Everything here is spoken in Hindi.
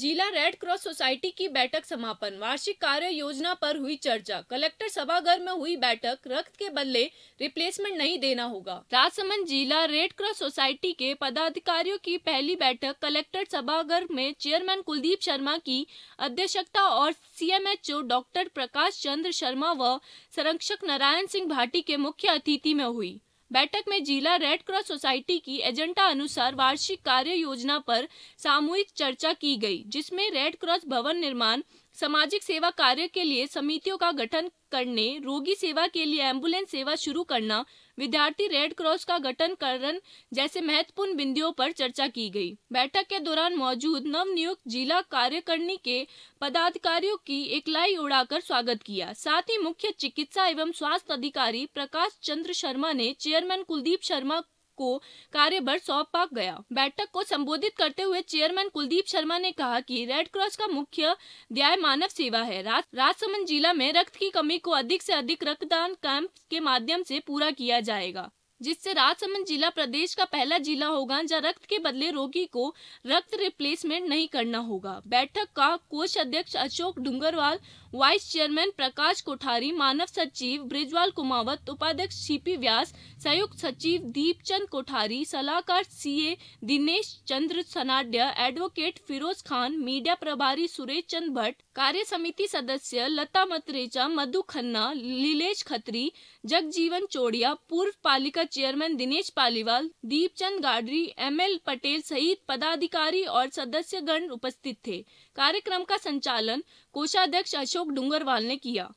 जिला रेड क्रॉस सोसाइटी की बैठक समापन वार्षिक कार्य योजना पर हुई चर्चा कलेक्टर सभागार में हुई बैठक रक्त के बदले रिप्लेसमेंट नहीं देना होगा राजसमंद जिला रेड क्रॉस सोसाइटी के पदाधिकारियों की पहली बैठक कलेक्टर सभागार में चेयरमैन कुलदीप शर्मा की अध्यक्षता और सीएमएचओ डॉक्टर प्रकाश चंद्र शर्मा व संरक्षक नारायण सिंह भाटी के मुख्य अतिथि में हुई बैठक में जिला रेड क्रॉस सोसाइटी की एजेंडा अनुसार वार्षिक कार्य योजना पर सामूहिक चर्चा की गई जिसमें रेड क्रॉस भवन निर्माण सामाजिक सेवा कार्य के लिए समितियों का गठन करने रोगी सेवा के लिए एम्बुलेंस सेवा शुरू करना विद्यार्थी रेड क्रॉस का गठन करन जैसे महत्वपूर्ण बिंदुओं पर चर्चा की गई बैठक के दौरान मौजूद नव नियुक्त जिला कार्यकारिणी के पदाधिकारियों की इकलाई उड़ाकर स्वागत किया साथ ही मुख्य चिकित्सा एवं स्वास्थ्य अधिकारी प्रकाश चंद्र शर्मा ने चेयरमैन कुलदीप शर्मा को कार्यभार सौंपा गया बैठक को संबोधित करते हुए चेयरमैन कुलदीप शर्मा ने कहा कि रेड क्रॉस का मुख्य ध्याय मानव सेवा है राजसमंद जिला में रक्त की कमी को अधिक से अधिक रक्तदान कैंप के माध्यम से पूरा किया जाएगा जिससे राजसमंद जिला प्रदेश का पहला जिला होगा जहाँ रक्त के बदले रोगी को रक्त रिप्लेसमेंट नहीं करना होगा बैठक का कोष अध्यक्ष अशोक डूंगरवाल वाइस चेयरमैन प्रकाश कोठारी मानव सचिव ब्रिजवाल कुमावत उपाध्यक्ष सीपी व्यास संयुक्त सचिव दीपचंद कोठारी सलाहकार CA Dinesh Chandra Sanadhya advocate Firoz Khan media प्रभारी सुरेश चंद भट्ट कार्य समिति सदस्य लता मतरेजा मधु खन्ना लीलेश खत्री जगजीवन चोड़िया पूर्व पालिका chairman Dinesh Paliwal Deepchand Gadri M L Patel सहित पदाधिकारी और सदस्यगण उपस्थित थे कार्यक्रम का संचालन कोषाध्यक्ष अशोक डूंगरवाल ने किया